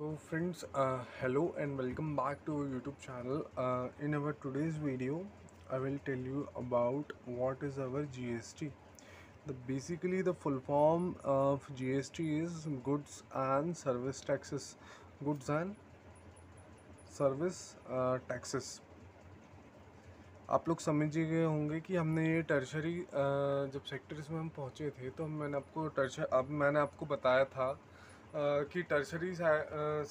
तो friends hello and welcome back to our YouTube channel in our today's video I will tell you about what is our G S T the basically the full form of T is goods and service taxes goods and service taxes आप लोग समझ ही गए होंगे कि हमने ये tertiary uh, जब sectors में हम पहुँचे थे तो मैंने आपको टर्शर अब मैंने आपको बताया था कि टर्सरी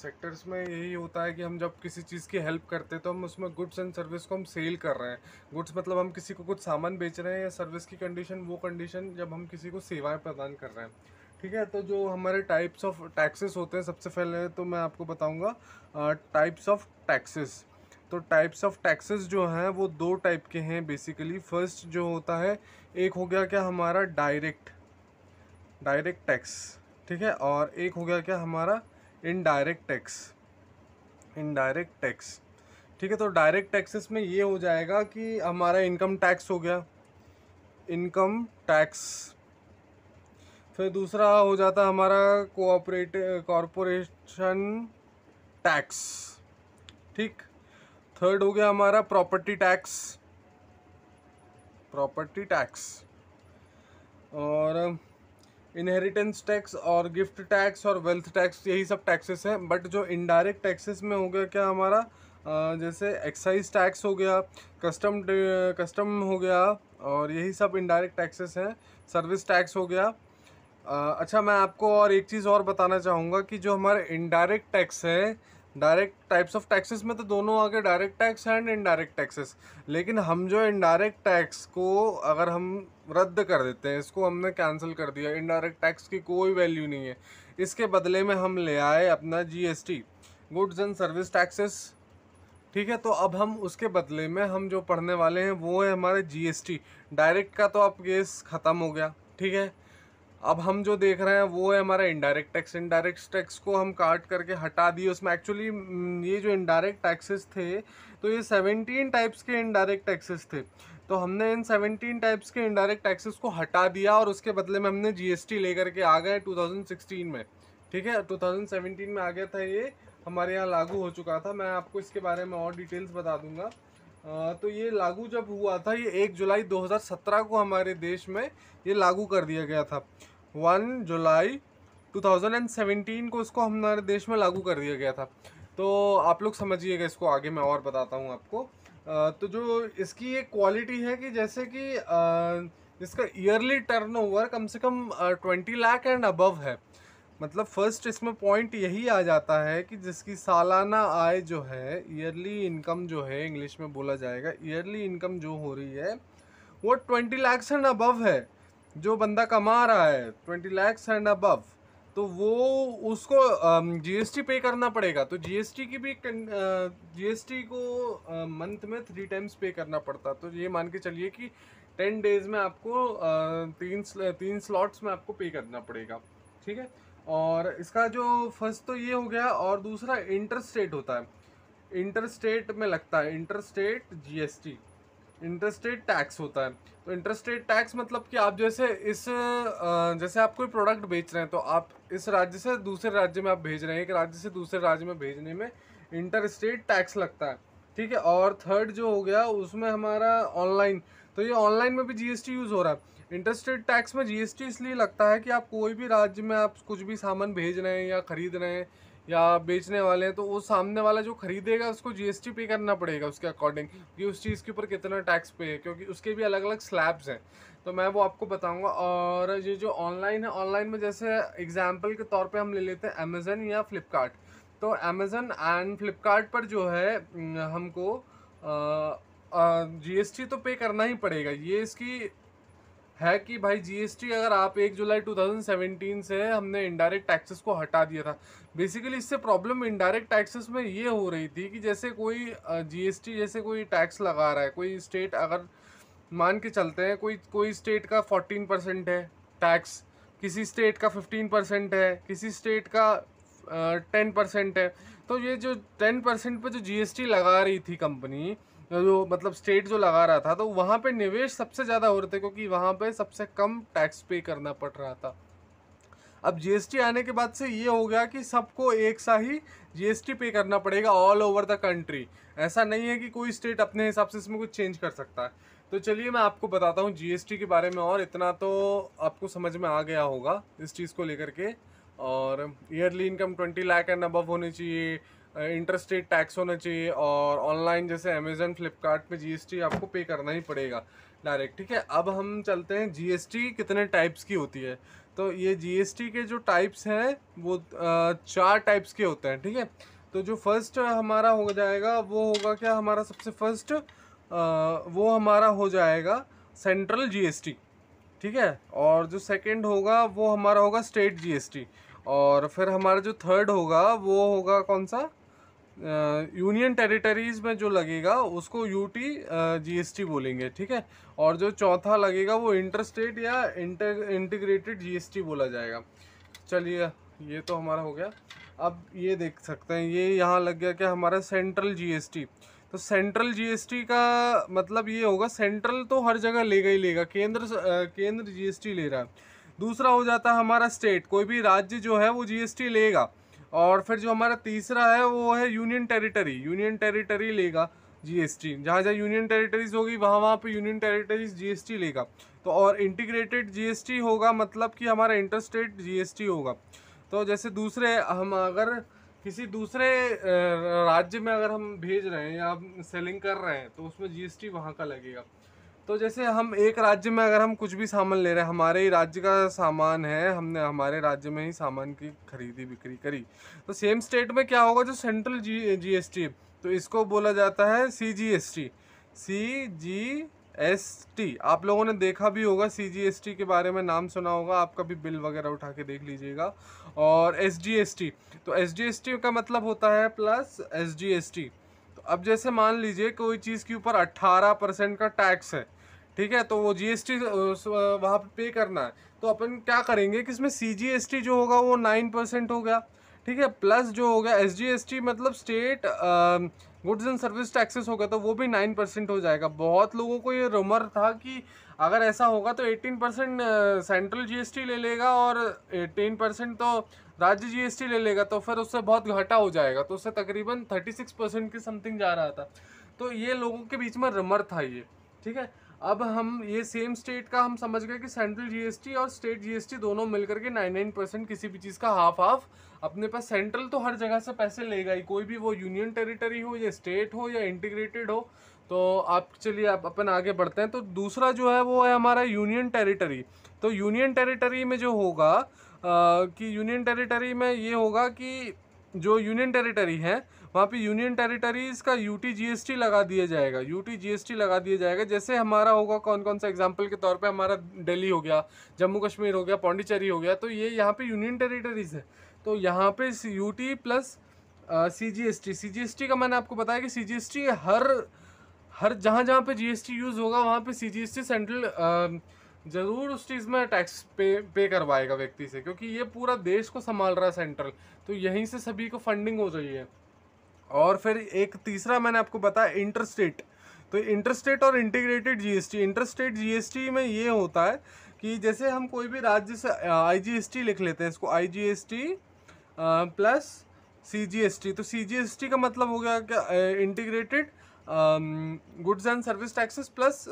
सेक्टर्स में यही होता है कि हम जब किसी चीज़ की हेल्प करते हैं तो हम उसमें गुड्स एंड सर्विस को हम सेल कर रहे हैं गुड्स मतलब हम किसी को कुछ सामान बेच रहे हैं या सर्विस की कंडीशन वो कंडीशन जब हम किसी को सेवाएं प्रदान कर रहे हैं ठीक है तो जो हमारे टाइप्स ऑफ टैक्सेस होते हैं सबसे पहले तो मैं आपको बताऊँगा टाइप्स ऑफ टैक्सेस तो टाइप्स ऑफ टैक्सेस जो हैं वो दो टाइप के हैं बेसिकली फर्स्ट जो होता है एक हो गया क्या हमारा डायरेक्ट डायरेक्ट टैक्स ठीक है और एक हो गया क्या हमारा इनडायरेक्ट टैक्स इनडायरेक्ट टैक्स ठीक है तो डायरेक्ट टैक्सेस में ये हो जाएगा कि हमारा इनकम टैक्स हो गया इनकम टैक्स फिर दूसरा हो जाता हमारा कोऑपरेट कॉरपोरेशन टैक्स ठीक थर्ड हो गया हमारा प्रॉपर्टी टैक्स प्रॉपर्टी टैक्स और इनहेरिटेंस टैक्स और गिफ्ट टैक्स और वेल्थ टैक्स यही सब टैक्सेस हैं बट जो इनडायरेक्ट टैक्सेस में हो गया क्या हमारा जैसे एक्साइज टैक्स हो गया कस्टम कस्टम हो गया और यही सब इनडायरेक्ट टैक्सेस हैं सर्विस टैक्स हो गया अच्छा मैं आपको और एक चीज़ और बताना चाहूँगा कि जो हमारे इनडायरेक्ट टैक्स है डायरेक्ट टाइप्स ऑफ टैक्सेस में तो दोनों आ गए direct tax and indirect taxes लेकिन हम जो इनडायरेक्ट टैक्स को अगर हम रद्द कर देते हैं इसको हमने कैंसिल कर दिया इनडायरेक्ट टैक्स की कोई वैल्यू नहीं है इसके बदले में हम ले आए अपना GST goods and service taxes ठीक है तो अब हम उसके बदले में हम जो पढ़ने वाले हैं वो है हमारे जी डायरेक्ट का तो अब केस ख़त्म हो गया ठीक है अब हम जो देख रहे हैं वो है हमारा इनडायरेक्ट टैक्स इनडायरेक्ट टैक्स को हम काट करके हटा दिए उसमें एक्चुअली हम्म, ये जो इनडायरेक्ट टैक्सेस थे तो ये सेवनटीन टाइप्स के इनडायरेक्ट टैक्सेस थे तो हमने इन सेवनटीन टाइप्स के इनडायरेक्ट टैक्सेस को हटा दिया और उसके बदले में हमने जीएसटी लेकर के आ गए 2016 में ठीक है 2017 में आ गया था ये हमारे यहाँ लागू हो चुका था मैं आपको इसके बारे में और डिटेल्स बता दूंगा तो ये लागू जब हुआ था ये एक जुलाई 2017 को हमारे देश में ये लागू कर दिया गया था वन जुलाई 2017 को इसको हमारे देश में लागू कर दिया गया था तो आप लोग समझिएगा इसको आगे मैं और बताता हूँ आपको तो जो इसकी एक क्वालिटी है कि जैसे कि इसका ईयरली टर्नओवर कम से कम ट्वेंटी लाख एंड अबव है मतलब फर्स्ट इसमें पॉइंट यही आ जाता है कि जिसकी सालाना आय जो है ईयरली इनकम जो है इंग्लिश में बोला जाएगा ईयरली इनकम जो हो रही है वो ट्वेंटी लाख एंड अबव है जो बंदा कमा रहा है ट्वेंटी लैक्स एंड अबव तो वो उसको जीएसटी पे करना पड़ेगा तो जीएसटी की भी जीएसटी को मंथ में थ्री टाइम्स पे करना पड़ता तो ये मान के चलिए कि टेन डेज में आपको तीन तीन स्लॉट्स में आपको पे करना पड़ेगा ठीक है और इसका जो फर्स्ट तो ये हो गया और दूसरा इंटर स्टेट होता है इंटर स्टेट में लगता है inter state GST integrated tax होता है तो इंटरेस्टेड टैक्स मतलब कि आप जैसे इस जैसे आप कोई प्रोडक्ट बेच रहे हैं तो आप इस राज्य से दूसरे राज्य में आप भेज रहे हैं एक राज्य से दूसरे राज्य में भेजने में इंटर स्टेट टैक्स लगता है ठीक है और थर्ड जो हो गया उसमें हमारा ऑनलाइन तो ये ऑनलाइन में भी जीएसटी यूज़ हो रहा है इंटरस्टेट टैक्स में जीएसटी इसलिए लगता है कि आप कोई भी राज्य में आप कुछ भी सामान भेज रहे हैं या ख़रीद रहे हैं या बेचने वाले हैं तो वो सामने वाला जो खरीदेगा उसको जीएसटी पे करना पड़ेगा उसके अकॉर्डिंग कि उस चीज़ के ऊपर कितना टैक्स पे है क्योंकि उसके भी अलग अलग स्लैब्स हैं तो मैं वो आपको बताऊंगा और ये जो ऑनलाइन है ऑनलाइन में जैसे एग्जाम्पल के तौर पर हम ले लेते हैं अमेज़न या फ्लिपकार्ट तो अमेज़न एंड फ्लिपकार्ट पर जो है हमको जी तो पे करना ही पड़ेगा ये इसकी है कि भाई जीएसटी अगर आप एक जुलाई 2017 से हमने इनडायरेक्ट टैक्सेस को हटा दिया था बेसिकली इससे प्रॉब्लम इनडायरेक्ट टैक्सेस में ये हो रही थी कि जैसे कोई जीएसटी जैसे कोई टैक्स लगा रहा है कोई स्टेट अगर मान के चलते हैं कोई कोई स्टेट का 14 परसेंट है टैक्स किसी स्टेट का 15 परसेंट है किसी स्टेट का टेन परसेंट है तो ये जो टेन परसेंट पर जो जी लगा रही थी कंपनी जो मतलब स्टेट जो लगा रहा था तो वहाँ पे निवेश सबसे ज़्यादा हो रहे थे क्योंकि वहाँ पे सबसे कम टैक्स पे करना पड़ रहा था अब जीएसटी आने के बाद से ये हो गया कि सबको एक सा ही जीएसटी पे करना पड़ेगा ऑल ओवर द कंट्री ऐसा नहीं है कि कोई स्टेट अपने हिसाब से इसमें कुछ चेंज कर सकता है तो चलिए मैं आपको बताता हूँ जीएसटी के बारे में और इतना तो आपको समझ में आ गया होगा इस चीज़ को लेकर के और yearly income twenty lakh and above होनी चाहिए इंटरस्टेट टैक्स होना चाहिए और ऑनलाइन जैसे अमेजन फ्लिपकार्ट पे जीएसटी आपको पे करना ही पड़ेगा डायरेक्ट ठीक है अब हम चलते हैं जीएसटी कितने टाइप्स की होती है तो ये जीएसटी के जो टाइप्स हैं वो चार टाइप्स के होते हैं ठीक है तो जो फर्स्ट हमारा हो जाएगा वो होगा क्या हमारा सबसे फर्स्ट वो हमारा हो जाएगा सेंट्रल जीएसटी ठीक है और जो सेकंड होगा वो हमारा होगा स्टेट जीएसटी और फिर हमारा जो थर्ड होगा वो होगा कौन सा यूनियन टेरिटरीज़ में जो लगेगा उसको यूटी जीएसटी बोलेंगे ठीक है और जो चौथा लगेगा वो इंटर स्टेट या इंटर इंटीग्रेटेड जीएसटी बोला जाएगा चलिए ये तो हमारा हो गया अब ये देख सकते हैं ये यहाँ लग गया क्या हमारा सेंट्रल जीएसटी तो सेंट्रल जीएसटी का मतलब ये होगा सेंट्रल तो हर जगह लेगा ही लेगा केंद्र केंद्र जीएसटी ले रहा है दूसरा हो जाता है हमारा स्टेट कोई भी राज्य जो है वो जीएसटी लेगा और फिर जो हमारा तीसरा है वो है यूनियन टेरिटरी यूनियन टेरिटरी लेगा जीएसटी जहाँ जहाँ यूनियन टेरिटरीज होगी वहाँ वहाँ पे यूनियन टेरिटरीज जीएसटी लेगा तो और इंटीग्रेटेड जीएसटी होगा मतलब कि हमारा इंटरस्टेट जीएसटी होगा तो जैसे दूसरे हम अगर किसी दूसरे राज्य में अगर हम भेज रहे हैं या सेलिंग कर रहे हैं तो उसमें जीएसटी वहाँ का लगेगा तो जैसे हम एक राज्य में अगर हम कुछ भी सामान ले रहे हैं हमारे ही राज्य का सामान है हमने हमारे राज्य में ही सामान की खरीदी बिक्री करी तो सेम स्टेट में क्या होगा जो सेंट्रल जी टी तो इसको बोला जाता है C G S T C G S T आप लोगों ने देखा भी होगा सी जी एस टी के बारे में नाम सुना होगा आप कभी बिल वगैरह उठा के देख लीजिएगा और एस जी एस टी तो एस जी एस टी का मतलब होता है plus S G S T तो अब जैसे मान लीजिए कोई चीज़ के ऊपर 18 परसेंट का टैक्स है ठीक है तो वो टी वहाँ पे पे करना है तो अपन क्या करेंगे कि इसमें टी जो होगा वो नाइन परसेंट हो गया ठीक है प्लस जो हो गया टी मतलब state goods and service taxes हो गया तो वो भी नाइन परसेंट हो जाएगा बहुत लोगों को ये रमर था कि अगर ऐसा होगा तो एटीन परसेंट सेंट्रल जीएसटी ले लेगा और टेन परसेंट तो राज्य जीएसटी ले लेगा तो फिर उससे बहुत घाटा हो जाएगा तो उससे तकरीबन थर्टी सिक्स परसेंट के समथिंग जा रहा था तो ये लोगों के बीच में रमर था ये ठीक है अब हम ये सेम स्टेट का हम समझ गए कि सेंट्रल जीएसटी और स्टेट जीएसटी दोनों मिलकर के 99 परसेंट किसी भी चीज़ का हाफ हाफ अपने पास सेंट्रल तो हर जगह से पैसे लेगा ही कोई भी वो यूनियन टेरिटरी हो या स्टेट हो या इंटीग्रेटेड हो तो आप चलिए आप अपन आगे बढ़ते हैं तो दूसरा जो है वो है हमारा यूनियन टेरिटरी तो यूनियन टेरिटरी में जो होगा आ, कि यूनियन टेरिटरी में ये होगा कि जो यूनियन टेरिटरी है वहाँ पे यूनियन टेरिटरीज़ का यू टी लगा दिया जाएगा यू टी लगा दिया जाएगा जैसे हमारा होगा कौन कौन सा एग्जाम्पल के तौर पर हमारा दिल्ली हो गया जम्मू कश्मीर हो गया पौंडीचेरी हो गया तो ये यहाँ पर यूनियन टेरिटरीज़ है तो यहाँ पे U T plus C G S T C G S T का मैंने आपको बताया कि सी जी एस टी हर हर जहाँ जहाँ पे टी यूज़ होगा वहाँ पे टी सेंट्रल ज़रूर उस चीज़ में टैक्स पे पे करवाएगा व्यक्ति से क्योंकि ये पूरा देश को संभाल रहा है सेंट्रल तो यहीं से सभी को फंडिंग हो रही है और फिर एक तीसरा मैंने आपको बताया इंटरस्टेट तो इंटरस्टेट और इंटीग्रेटेड जीएसटी इंटरस्टेट जीएसटी में ये होता है कि जैसे हम कोई भी राज्य से आईजीएसटी लिख लेते हैं इसको आईजीएसटी प्लस सीजीएसटी तो सीजीएसटी का मतलब हो गया क्या integrated goods and service taxes plus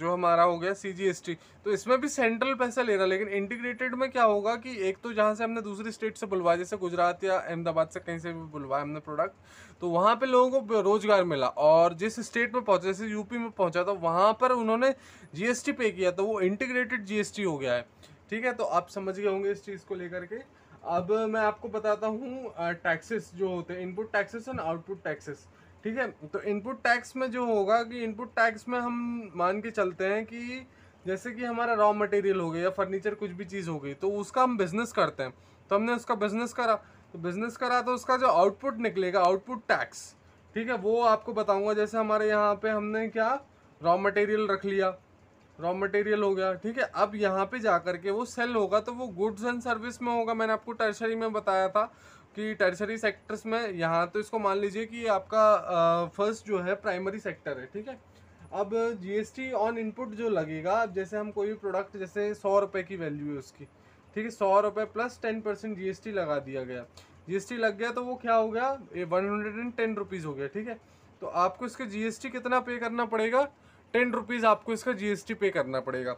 जो हमारा हो गया सीजीएसटी तो इसमें भी सेंट्रल पैसा ले रहा लेकिन इंटीग्रेटेड में क्या होगा कि एक तो जहाँ से हमने दूसरी स्टेट से बुलवाया जैसे गुजरात या अहमदाबाद से कहीं से भी बुलवाया हमने प्रोडक्ट तो वहाँ पे लोगों को रोज़गार मिला और जिस स्टेट में पहुँचा जैसे यूपी में पहुँचा तो वहाँ पर उन्होंने जी पे किया तो वो इंटीग्रेटेड जी हो गया है ठीक है तो आप समझ गए होंगे इस चीज़ को लेकर के अब मैं आपको बताता हूँ टैक्सेस जो होते हैं input taxes and output taxes ठीक है तो इनपुट टैक्स में जो होगा कि इनपुट टैक्स में हम मान के चलते हैं कि जैसे कि हमारा रॉ मटेरियल हो गया या फर्नीचर कुछ भी चीज़ हो गई तो उसका हम बिज़नेस करते हैं तो हमने उसका बिज़नेस करा तो बिज़नेस करा तो उसका जो आउटपुट निकलेगा आउटपुट टैक्स ठीक है वो आपको बताऊंगा जैसे हमारे यहाँ पे हमने क्या रॉ मटेरियल रख लिया रॉ मटेरियल हो गया ठीक है अब यहाँ पे जा कर के वो सेल होगा तो वो गुड्स एंड सर्विस में होगा मैंने आपको टर्सरी में बताया था कि टर्सरी सेक्टर्स में यहाँ तो इसको मान लीजिए कि आपका फर्स्ट जो है प्राइमरी सेक्टर है ठीक है अब जीएसटी ऑन इनपुट जो लगेगा जैसे हम कोई भी प्रोडक्ट जैसे सौ रुपए की वैल्यू है उसकी ठीक है सौ रुपये प्लस टेन परसेंट जी लगा दिया गया जीएसटी लग गया तो वो क्या हो गया ये one hundred and ten rupees हो गया ठीक है तो आपको इसका जीएसटी कितना पे करना पड़ेगा टेन रुपीज़ आपको इसका जीएसटी पे करना पड़ेगा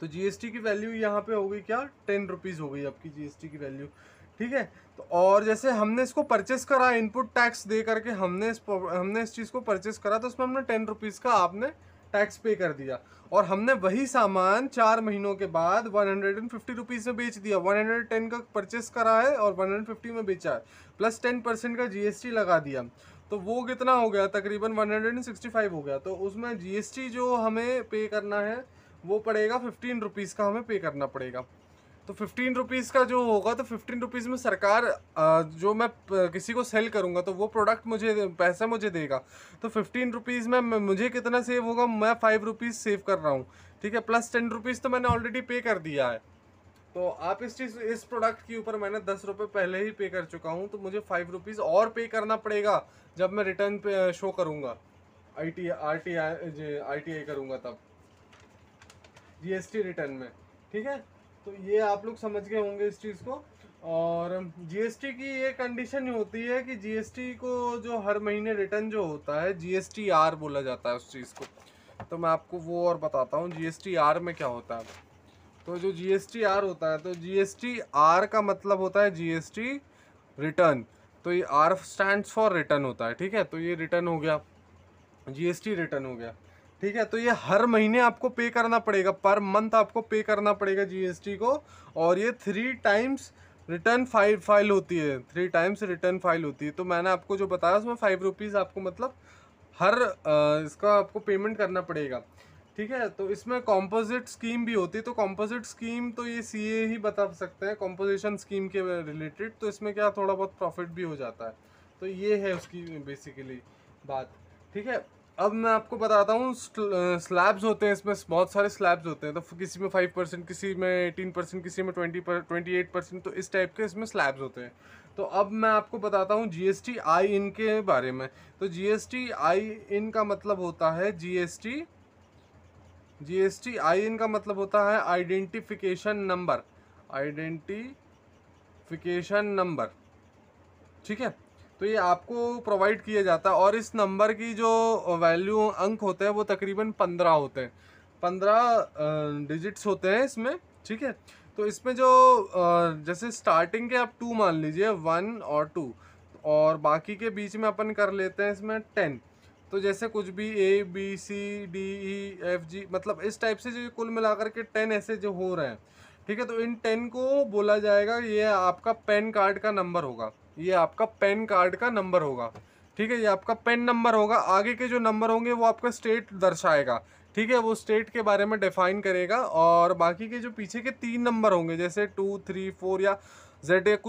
तो जीएसटी की वैल्यू यहाँ पे हो गई क्या टेन रुपीज़ हो गई आपकी जीएसटी की वैल्यू ठीक है तो और जैसे हमने इसको परचेस करा इनपुट टैक्स दे करके हमने इस हमने इस चीज़ को परचेस करा तो उसमें हमने टेन रुपीज़ का आपने टैक्स पे कर दिया और हमने वही सामान चार महीनों के बाद one hundred and fifty rupees में बेच दिया वन हंड्रेड टेन का परचेस करा है और वन हंड्रेड फिफ्टी में बेचा है प्लस टेन परसेंट का जीएसटी लगा दिया तो वो कितना हो गया तकरीबन one hundred and sixty five हो गया तो उसमें जीएसटी जो हमें पे करना है वो पड़ेगा फिफ्टीन रुपीज़ का हमें पे करना पड़ेगा तो फिफ्टीन रुपीज़ का जो होगा तो फिफ्टीन रुपीज़ में सरकार जो मैं किसी को सेल करूँगा तो वो प्रोडक्ट मुझे पैसा मुझे देगा तो फिफ्टीन रुपीज़ में मुझे कितना सेव होगा मैं फ़ाइव रुपीज़ सेव कर रहा हूँ ठीक है प्लस टेन रुपीज़ तो मैंने ऑलरेडी पे कर दिया है तो आप इस चीज़ इस प्रोडक्ट के ऊपर मैंने दस रुपये पहले ही पे कर चुका हूँ तो मुझे फ़ाइव रुपीज़ और पे करना पड़ेगा जब मैं रिटर्न पे शो करूँगा I T R T I I T I करूँगा तब जी एस टी रिटर्न में ठीक है तो ये आप लोग समझ गए होंगे इस चीज़ को और जीएसटी की ये कंडीशन ही होती है कि जीएसटी को जो हर महीने रिटर्न जो होता है जी आर बोला जाता है उस चीज़ को तो मैं आपको वो और बताता हूँ जी आर में क्या होता है तो जो जी आर होता है तो जी आर का मतलब होता है जी रिटर्न तो ये आर स्टैंड फॉर रिटर्न होता है ठीक है तो ये रिटर्न हो गया जी रिटर्न हो गया ठीक है तो ये हर महीने आपको पे करना पड़ेगा पर मंथ आपको पे करना पड़ेगा जीएसटी को और ये three times return file file होती है थ्री टाइम्स रिटर्न फाइल होती है तो मैंने आपको जो बताया उसमें फाइव रुपीज़ आपको मतलब हर इसका आपको पेमेंट करना पड़ेगा ठीक है तो इसमें कॉम्पोजिट स्कीम भी होती है तो कॉम्पोजिट स्कीम तो ये सी ही बता सकते हैं कॉम्पोजिशन स्कीम के रिलेटेड तो इसमें क्या थोड़ा बहुत प्रॉफिट भी हो जाता है तो ये है उसकी बेसिकली बात ठीक है अब मैं आपको बताता हूँ स्लैब्स होते हैं इसमें बहुत सारे स्लैब्स होते हैं तो किसी में फाइव परसेंट किसी में एटीन परसेंट किसी में ट्वेंटी पर ट्वेंटी एट परसेंट तो इस टाइप के इसमें स्लैब्स होते हैं तो अब मैं आपको बताता हूँ जीएसटी आई इन के बारे में तो जीएसटी आई इन का मतलब होता है जीएसटी जीएसटी आई इन का मतलब होता है आइडेंटिफिकेशन नंबर आइडेंटिफिकेशन नंबर ठीक है तो ये आपको प्रोवाइड किया जाता है और इस नंबर की जो वैल्यू अंक होते हैं वो तकरीबन पंद्रह होते हैं पंद्रह डिजिट्स होते हैं इसमें ठीक है तो इसमें जो जैसे स्टार्टिंग के आप टू मान लीजिए वन और टू और बाकी के बीच में अपन कर लेते हैं इसमें टेन तो जैसे कुछ भी A B C D E F G मतलब इस टाइप से जो कुल मिलाकर के टेन ऐसे जो हो रहे हैं ठीक है तो इन टेन को बोला जाएगा ये आपका पैन कार्ड का नंबर होगा ये आपका पैन कार्ड का नंबर होगा ठीक है ये आपका पेन नंबर होगा आगे के जो नंबर होंगे वो आपका स्टेट दर्शाएगा ठीक है वो स्टेट के बारे में डिफाइन करेगा और बाकी के जो पीछे के तीन नंबर होंगे जैसे टू थ्री फोर या जेड या कुछ